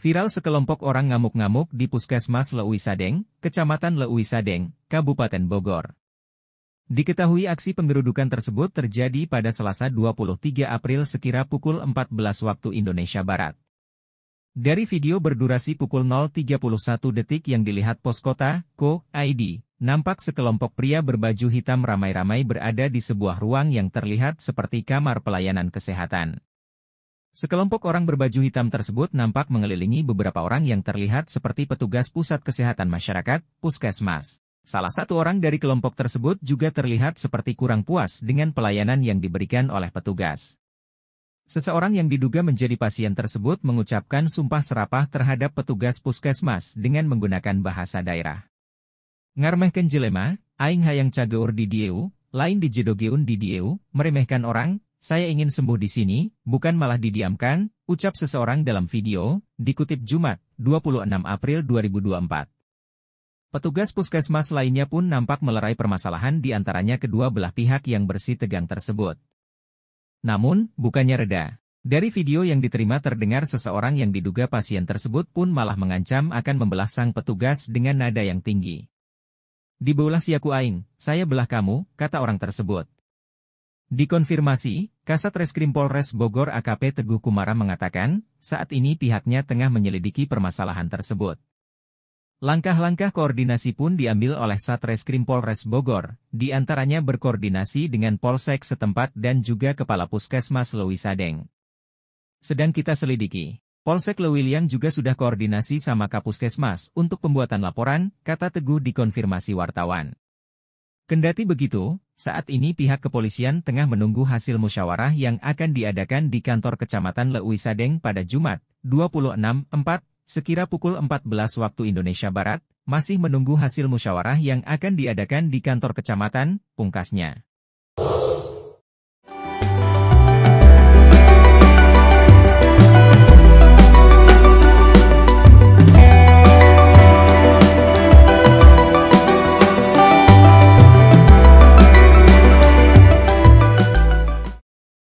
Viral sekelompok orang ngamuk-ngamuk di Puskesmas Sadeng, Kecamatan Sadeng, Kabupaten Bogor. Diketahui aksi penggerudukan tersebut terjadi pada Selasa 23 April sekira pukul 14 waktu Indonesia Barat. Dari video berdurasi pukul 0.31 detik yang dilihat Poskota, Ko, ID, nampak sekelompok pria berbaju hitam ramai-ramai berada di sebuah ruang yang terlihat seperti kamar pelayanan kesehatan. Sekelompok orang berbaju hitam tersebut nampak mengelilingi beberapa orang yang terlihat seperti petugas pusat kesehatan masyarakat, puskesmas. Salah satu orang dari kelompok tersebut juga terlihat seperti kurang puas dengan pelayanan yang diberikan oleh petugas. Seseorang yang diduga menjadi pasien tersebut mengucapkan sumpah serapah terhadap petugas puskesmas dengan menggunakan bahasa daerah. Ngarmeh jelema, aing hayang cageur di dieu, lain dijedogeun di dieu, meremehkan orang, saya ingin sembuh di sini, bukan malah didiamkan, ucap seseorang dalam video, dikutip Jumat, 26 April 2024. Petugas puskesmas lainnya pun nampak melerai permasalahan di antaranya kedua belah pihak yang bersih tegang tersebut. Namun, bukannya reda. Dari video yang diterima terdengar seseorang yang diduga pasien tersebut pun malah mengancam akan membelah sang petugas dengan nada yang tinggi. Dibelah siaku aing, saya belah kamu, kata orang tersebut. Dikonfirmasi, Kasat Reskrim Polres Bogor AKP Teguh Kumara mengatakan, saat ini pihaknya tengah menyelidiki permasalahan tersebut. Langkah-langkah koordinasi pun diambil oleh Satreskrim Polres Bogor, diantaranya berkoordinasi dengan Polsek setempat dan juga Kepala Puskesmas Sadeng. Sedang kita selidiki, Polsek Lewiliang juga sudah koordinasi sama Kapuskesmas untuk pembuatan laporan, kata Teguh dikonfirmasi wartawan. Kendati begitu, saat ini pihak kepolisian tengah menunggu hasil musyawarah yang akan diadakan di kantor kecamatan Sadeng pada Jumat, 26.4, sekira pukul 14 waktu Indonesia Barat, masih menunggu hasil musyawarah yang akan diadakan di kantor kecamatan, pungkasnya.